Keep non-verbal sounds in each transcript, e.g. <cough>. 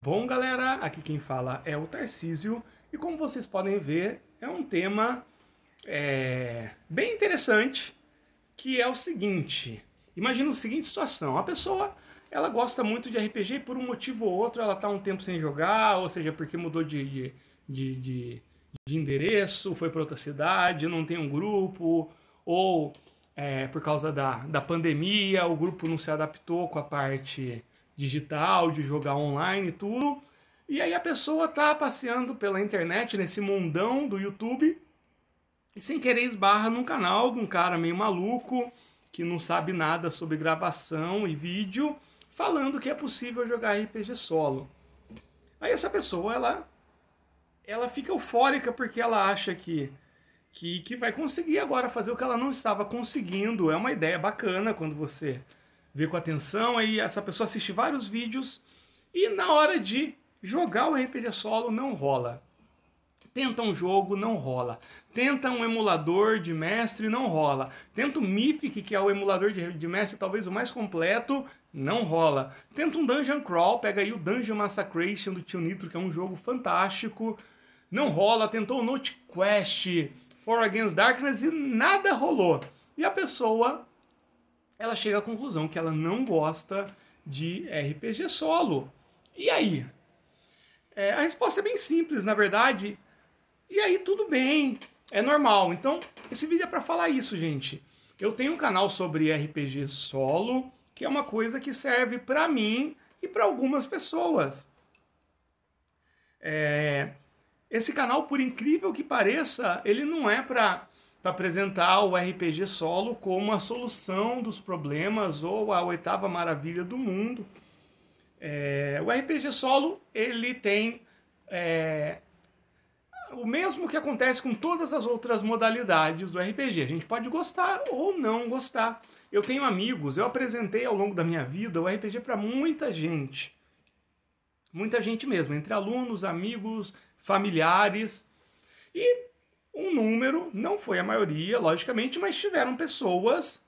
Bom, galera, aqui quem fala é o Tarcísio e como vocês podem ver, é um tema é, bem interessante que é o seguinte. Imagina a seguinte situação: a pessoa ela gosta muito de RPG e por um motivo ou outro ela está um tempo sem jogar, ou seja, porque mudou de, de, de, de, de endereço, foi para outra cidade, não tem um grupo, ou é, por causa da, da pandemia, o grupo não se adaptou com a parte digital, de jogar online e tudo. E aí a pessoa tá passeando pela internet, nesse mundão do YouTube, e sem querer esbarra num canal de um cara meio maluco, que não sabe nada sobre gravação e vídeo, falando que é possível jogar RPG solo. Aí essa pessoa, ela ela fica eufórica porque ela acha que, que, que vai conseguir agora fazer o que ela não estava conseguindo. É uma ideia bacana quando você ver com atenção, aí essa pessoa assiste vários vídeos e na hora de jogar o RPG solo não rola. Tenta um jogo, não rola. Tenta um emulador de mestre, não rola. Tenta o Mythic, que é o emulador de, de mestre talvez o mais completo, não rola. Tenta um Dungeon Crawl, pega aí o Dungeon Massacration do Tio Nitro, que é um jogo fantástico, não rola. Tentou o Note Quest, For Against Darkness e nada rolou. E a pessoa ela chega à conclusão que ela não gosta de RPG solo. E aí? É, a resposta é bem simples, na verdade. E aí, tudo bem, é normal. Então, esse vídeo é para falar isso, gente. Eu tenho um canal sobre RPG solo, que é uma coisa que serve para mim e para algumas pessoas. É, esse canal, por incrível que pareça, ele não é para para apresentar o RPG solo como a solução dos problemas ou a oitava maravilha do mundo. É, o RPG solo ele tem é, o mesmo que acontece com todas as outras modalidades do RPG. A gente pode gostar ou não gostar. Eu tenho amigos, eu apresentei ao longo da minha vida o RPG para muita gente. Muita gente mesmo, entre alunos, amigos, familiares. E um número, não foi a maioria, logicamente, mas tiveram pessoas,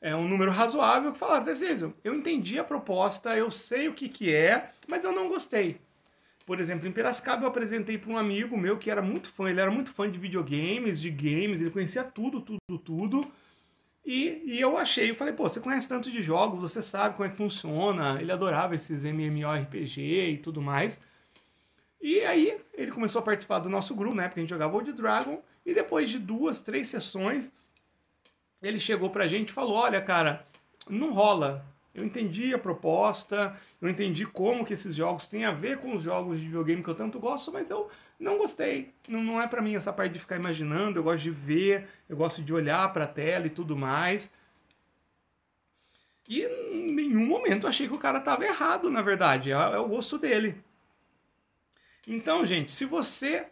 é um número razoável, que falaram: Tarcísio, eu entendi a proposta, eu sei o que, que é, mas eu não gostei. Por exemplo, em Piracicaba eu apresentei para um amigo meu que era muito fã, ele era muito fã de videogames, de games, ele conhecia tudo, tudo, tudo. E, e eu achei, eu falei, pô, você conhece tanto de jogos, você sabe como é que funciona, ele adorava esses MMORPG e tudo mais. E aí ele começou a participar do nosso grupo, na né, porque a gente jogava Old Dragon, e depois de duas, três sessões, ele chegou para a gente e falou: Olha, cara, não rola. Eu entendi a proposta, eu entendi como que esses jogos têm a ver com os jogos de videogame que eu tanto gosto, mas eu não gostei. Não, não é para mim essa parte de ficar imaginando, eu gosto de ver, eu gosto de olhar para a tela e tudo mais. E em nenhum momento eu achei que o cara estava errado, na verdade. É, é o gosto dele. Então, gente, se você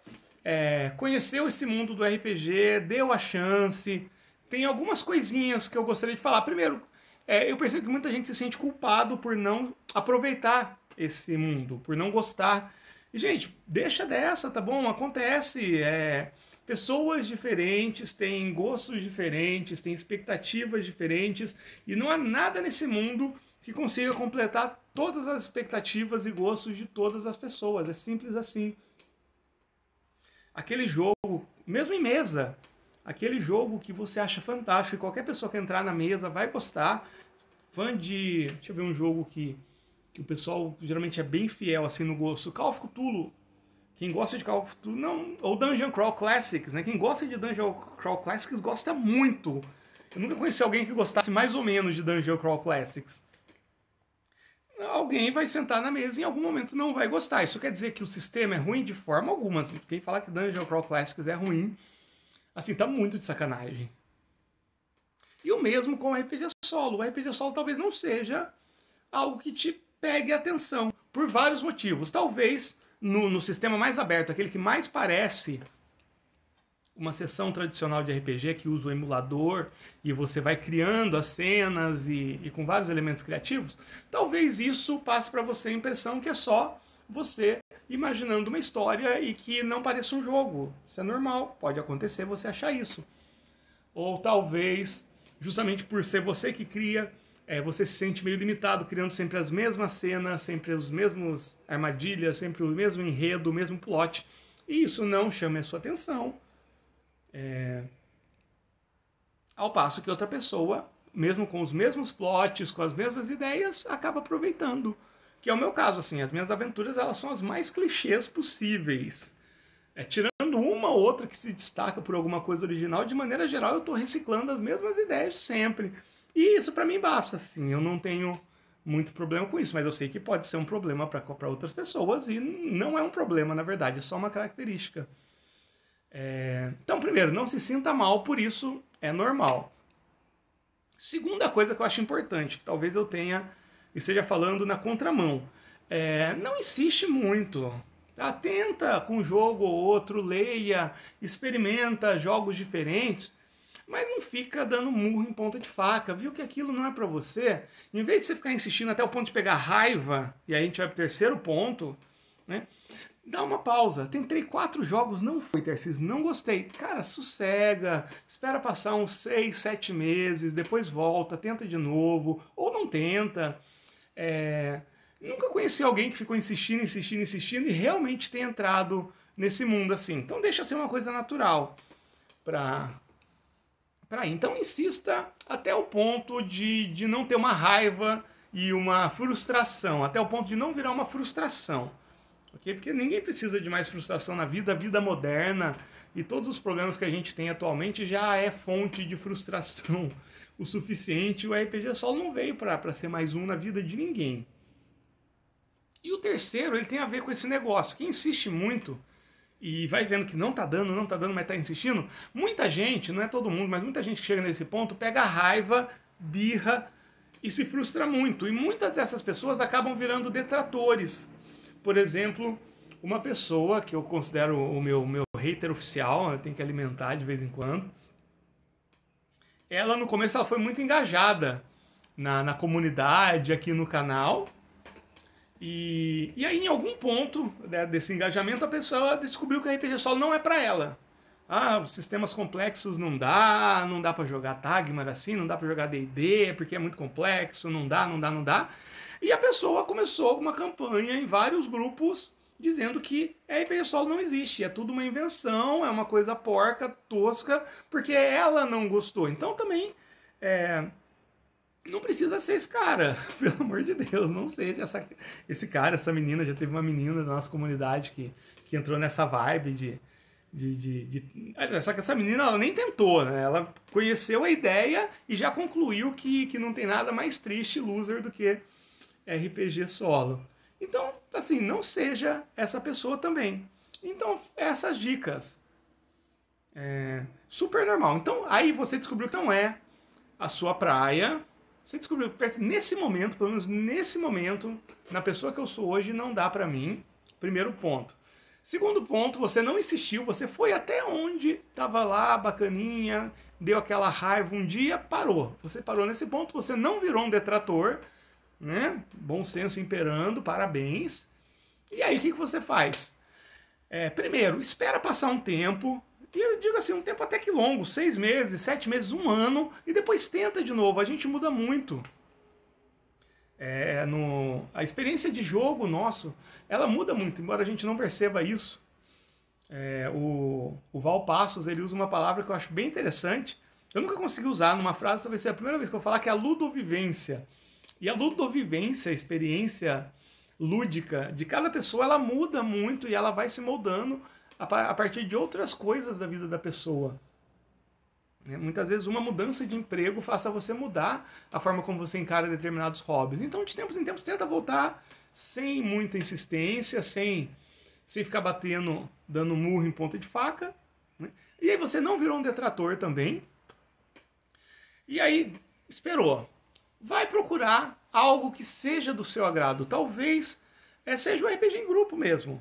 é, conheceu esse mundo do RPG, deu a chance. Tem algumas coisinhas que eu gostaria de falar. Primeiro, é, eu percebo que muita gente se sente culpado por não aproveitar esse mundo, por não gostar. E, gente, deixa dessa, tá bom? Acontece. É, pessoas diferentes têm gostos diferentes, têm expectativas diferentes, e não há nada nesse mundo que consiga completar todas as expectativas e gostos de todas as pessoas. É simples assim aquele jogo, mesmo em mesa, aquele jogo que você acha fantástico e qualquer pessoa que entrar na mesa vai gostar. Fã de. Deixa eu ver um jogo que, que o pessoal geralmente é bem fiel assim no gosto. Call of Cthulhu. Quem gosta de Call of Cthulhu, não, ou Dungeon Crawl Classics, né? Quem gosta de Dungeon Crawl Classics gosta muito. Eu nunca conheci alguém que gostasse mais ou menos de Dungeon Crawl Classics alguém vai sentar na mesa e em algum momento não vai gostar. Isso quer dizer que o sistema é ruim de forma alguma. Assim, quem falar que Dungeon Crawl Classics é ruim, assim, tá muito de sacanagem. E o mesmo com o RPG solo. O RPG solo talvez não seja algo que te pegue atenção por vários motivos. Talvez no, no sistema mais aberto, aquele que mais parece uma sessão tradicional de RPG que usa o emulador e você vai criando as cenas e, e com vários elementos criativos, talvez isso passe para você a impressão que é só você imaginando uma história e que não pareça um jogo. Isso é normal, pode acontecer você achar isso. Ou talvez, justamente por ser você que cria, é, você se sente meio limitado, criando sempre as mesmas cenas, sempre os mesmos armadilhas, sempre o mesmo enredo, o mesmo plot. E isso não chama a sua atenção é... Ao passo que outra pessoa, mesmo com os mesmos plots, com as mesmas ideias, acaba aproveitando. Que é o meu caso, assim, as minhas aventuras elas são as mais clichês possíveis. É, tirando uma ou outra que se destaca por alguma coisa original, de maneira geral eu estou reciclando as mesmas ideias de sempre. E isso para mim basta, assim, eu não tenho muito problema com isso, mas eu sei que pode ser um problema para outras pessoas e não é um problema, na verdade, é só uma característica. É... Então, primeiro, não se sinta mal por isso, é normal. Segunda coisa que eu acho importante, que talvez eu tenha e esteja falando na contramão, é... não insiste muito. Tenta com um jogo ou outro, leia, experimenta jogos diferentes, mas não fica dando murro em ponta de faca. Viu que aquilo não é para você? Em vez de você ficar insistindo até o ponto de pegar raiva, e aí a gente vai pro terceiro ponto, né? dá uma pausa. Tentei quatro jogos, não foi, Tarcísio, não gostei. Cara, sossega, espera passar uns seis, sete meses, depois volta, tenta de novo, ou não tenta. É... Nunca conheci alguém que ficou insistindo, insistindo, insistindo e realmente tem entrado nesse mundo assim. Então deixa ser uma coisa natural para para então insista até o ponto de, de não ter uma raiva e uma frustração, até o ponto de não virar uma frustração ok? Porque ninguém precisa de mais frustração na vida, a vida moderna e todos os problemas que a gente tem atualmente já é fonte de frustração <laughs> o suficiente. O RPG solo não veio para ser mais um na vida de ninguém. E o terceiro, ele tem a ver com esse negócio. Quem insiste muito e vai vendo que não tá dando, não tá dando, mas tá insistindo, muita gente, não é todo mundo, mas muita gente que chega nesse ponto pega raiva, birra e se frustra muito. E muitas dessas pessoas acabam virando detratores por exemplo, uma pessoa que eu considero o meu, meu hater oficial, eu tenho que alimentar de vez em quando. Ela no começo ela foi muito engajada na, na comunidade, aqui no canal. E, e aí, em algum ponto né, desse engajamento, a pessoa descobriu que o RPG Solo não é para ela. Ah, sistemas complexos não dá, não dá para jogar Tagmar assim, não dá para jogar D&D porque é muito complexo, não dá, não dá, não dá. E a pessoa começou uma campanha em vários grupos dizendo que a é RP Sol não existe, é tudo uma invenção, é uma coisa porca, tosca, porque ela não gostou. Então também é, não precisa ser esse cara, <laughs> pelo amor de Deus, não seja essa, esse cara, essa menina. Já teve uma menina da nossa comunidade que, que entrou nessa vibe de. De, de, de... É, só que essa menina ela nem tentou, né? Ela conheceu a ideia e já concluiu que, que não tem nada mais triste, loser, do que RPG solo. Então, assim, não seja essa pessoa também. Então, essas dicas. É super normal. Então, aí você descobriu que não é a sua praia. Você descobriu que nesse momento, pelo menos nesse momento, na pessoa que eu sou hoje, não dá para mim. Primeiro ponto. Segundo ponto, você não insistiu, você foi até onde estava lá, bacaninha, deu aquela raiva um dia, parou. Você parou nesse ponto, você não virou um detrator, né? Bom senso imperando, parabéns. E aí o que, que você faz? É, primeiro, espera passar um tempo, e eu digo assim, um tempo até que longo, seis meses, sete meses, um ano, e depois tenta de novo. A gente muda muito. É, no, a experiência de jogo nosso, ela muda muito, embora a gente não perceba isso. É, o, o Val Passos, ele usa uma palavra que eu acho bem interessante. Eu nunca consegui usar numa frase, talvez seja a primeira vez que eu falar, que é a ludovivência. E a ludovivência, a experiência lúdica de cada pessoa, ela muda muito e ela vai se moldando a partir de outras coisas da vida da pessoa. É, muitas vezes uma mudança de emprego faça você mudar a forma como você encara determinados hobbies. Então, de tempos em tempos, tenta voltar sem muita insistência, sem, sem ficar batendo, dando murro em ponta de faca. Né? E aí você não virou um detrator também. E aí, esperou vai procurar algo que seja do seu agrado. Talvez é, seja o um RPG em grupo mesmo.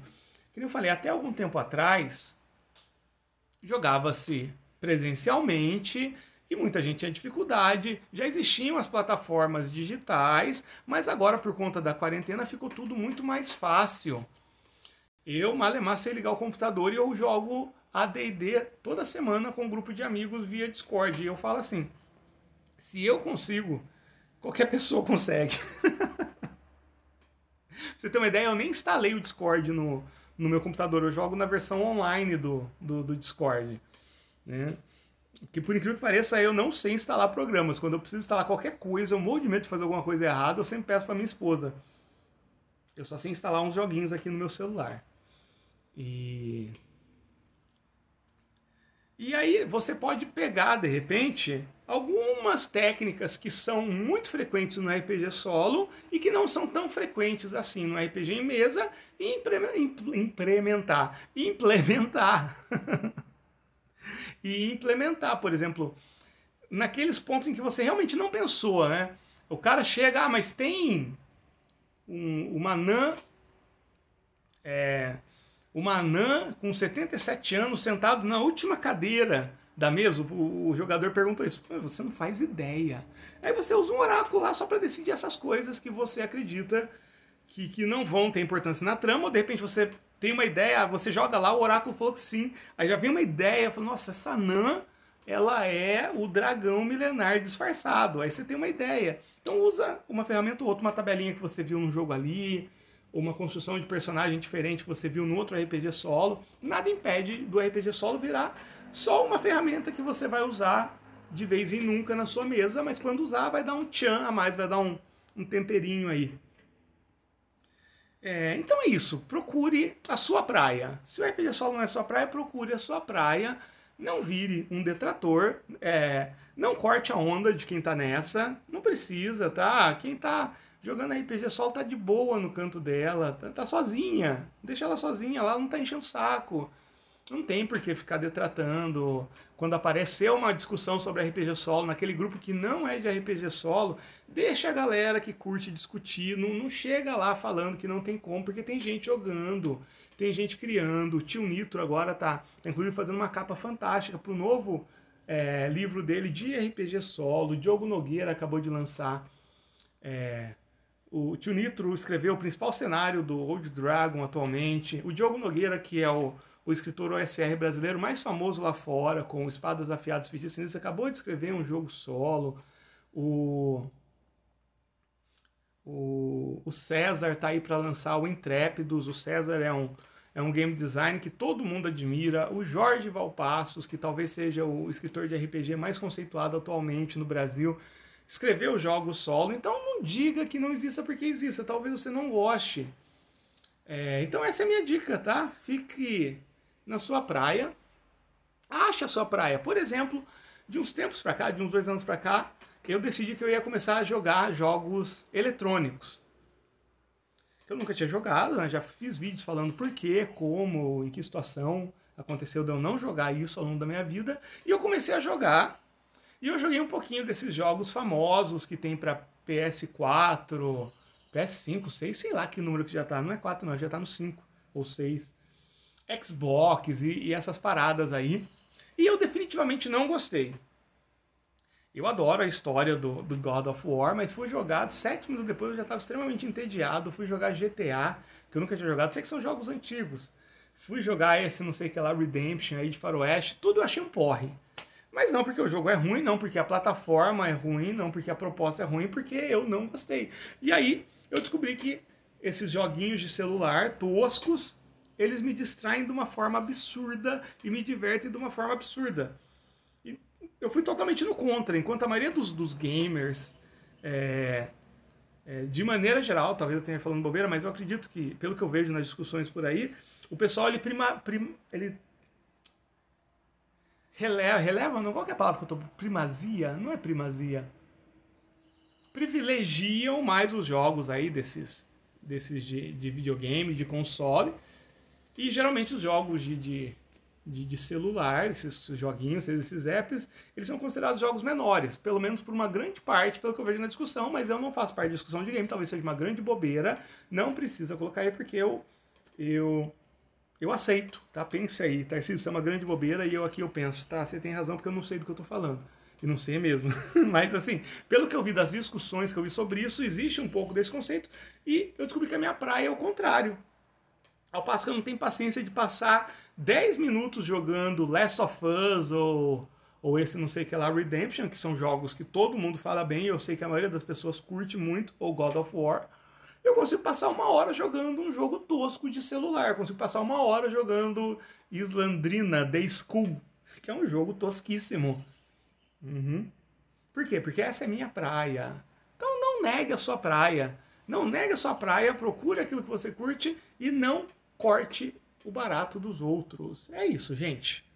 Que eu falei, até algum tempo atrás, jogava-se presencialmente e muita gente tinha dificuldade. Já existiam as plataformas digitais, mas agora, por conta da quarentena, ficou tudo muito mais fácil. Eu, Malemar, sei ligar o computador e eu jogo ADD toda semana com um grupo de amigos via Discord. E eu falo assim: se eu consigo Qualquer pessoa consegue. <laughs> pra você ter uma ideia, eu nem instalei o Discord no, no meu computador. Eu jogo na versão online do, do, do Discord. Né? Que por incrível que pareça, eu não sei instalar programas. Quando eu preciso instalar qualquer coisa, eu morro de medo de fazer alguma coisa errada, eu sempre peço para minha esposa. Eu só sei instalar uns joguinhos aqui no meu celular. E. E aí você pode pegar, de repente, algumas técnicas que são muito frequentes no RPG solo e que não são tão frequentes assim no RPG em mesa e implementar. <laughs> implementar. e implementar, por exemplo, naqueles pontos em que você realmente não pensou, né? O cara chega, ah, mas tem um, uma anã. É, uma anã com 77 anos sentado na última cadeira da mesa, o, o jogador perguntou isso. Você não faz ideia. Aí você usa um oráculo lá só para decidir essas coisas que você acredita que, que não vão ter importância na trama, ou de repente você tem uma ideia, você joga lá, o oráculo falou que sim. Aí já vem uma ideia, fala, nossa, essa Nan, ela é o dragão milenar disfarçado. Aí você tem uma ideia. Então usa uma ferramenta ou outra, uma tabelinha que você viu no jogo ali, ou uma construção de personagem diferente que você viu no outro RPG solo. Nada impede do RPG solo virar só uma ferramenta que você vai usar de vez em nunca na sua mesa, mas quando usar vai dar um tchan a mais, vai dar um, um temperinho aí. É, então é isso, procure a sua praia. Se o RPG solo não é sua praia, procure a sua praia. Não vire um detrator, é, não corte a onda de quem tá nessa, não precisa, tá? Quem tá jogando RPG solo tá de boa no canto dela, tá, tá sozinha, deixa ela sozinha lá, não tá enchendo o saco não tem por que ficar detratando. Quando aparecer uma discussão sobre RPG solo naquele grupo que não é de RPG solo, deixa a galera que curte discutir, não, não chega lá falando que não tem como, porque tem gente jogando, tem gente criando. O tio Nitro agora tá, tá inclusive fazendo uma capa fantástica pro novo é, livro dele de RPG solo. O Diogo Nogueira acabou de lançar. É, o tio Nitro escreveu o principal cenário do Old Dragon atualmente. O Diogo Nogueira, que é o o escritor OSR brasileiro mais famoso lá fora, com Espadas Afiadas e Sinistra, acabou de escrever um jogo solo. O, o, o César está aí para lançar o Intrépidos. O César é um, é um game design que todo mundo admira. O Jorge Valpassos, que talvez seja o escritor de RPG mais conceituado atualmente no Brasil, escreveu jogos solo. Então não diga que não exista porque exista. Talvez você não goste. É, então essa é a minha dica, tá? Fique na sua praia, acha a sua praia. Por exemplo, de uns tempos para cá, de uns dois anos para cá, eu decidi que eu ia começar a jogar jogos eletrônicos. Que eu nunca tinha jogado, né? já fiz vídeos falando por quê, como, em que situação aconteceu de eu não jogar isso ao longo da minha vida. E eu comecei a jogar. E eu joguei um pouquinho desses jogos famosos que tem para PS4, PS5, 6, sei lá que número que já tá. Não é 4, não, já tá no 5 ou 6. Xbox e, e essas paradas aí. E eu definitivamente não gostei. Eu adoro a história do, do God of War, mas fui jogar, sete minutos depois eu já estava extremamente entediado, fui jogar GTA, que eu nunca tinha jogado, sei que são jogos antigos. Fui jogar esse, não sei que lá, Redemption aí de faroeste, tudo eu achei um porre. Mas não porque o jogo é ruim, não porque a plataforma é ruim, não porque a proposta é ruim, porque eu não gostei. E aí eu descobri que esses joguinhos de celular toscos eles me distraem de uma forma absurda e me divertem de uma forma absurda. E eu fui totalmente no contra, enquanto a maioria dos, dos gamers, é, é, de maneira geral, talvez eu esteja falando bobeira, mas eu acredito que, pelo que eu vejo nas discussões por aí, o pessoal ele prima, ele releva, releva, não, qual é a palavra que eu tô, primazia, não é primazia, privilegiam mais os jogos aí desses desses de, de videogame, de console, e geralmente os jogos de, de, de, de celular, esses joguinhos, esses apps, eles são considerados jogos menores, pelo menos por uma grande parte, pelo que eu vejo na discussão, mas eu não faço parte da discussão de game, talvez seja uma grande bobeira, não precisa colocar aí porque eu. eu eu aceito, tá? Pense aí, tá? Isso é uma grande bobeira e eu aqui eu penso, tá? Você tem razão porque eu não sei do que eu tô falando. E não sei mesmo. <laughs> Mas assim, pelo que eu vi das discussões que eu vi sobre isso, existe um pouco desse conceito e eu descobri que a minha praia é o contrário. Ao passo que eu não tenho paciência de passar 10 minutos jogando Last of Us ou, ou esse não sei que lá, Redemption, que são jogos que todo mundo fala bem, eu sei que a maioria das pessoas curte muito, ou God of War. Eu consigo passar uma hora jogando um jogo tosco de celular, eu consigo passar uma hora jogando Islandrina The School, que é um jogo tosquíssimo. Uhum. Por quê? Porque essa é minha praia. Então não negue a sua praia. Não nega a sua praia, procura aquilo que você curte e não corte o barato dos outros. É isso, gente.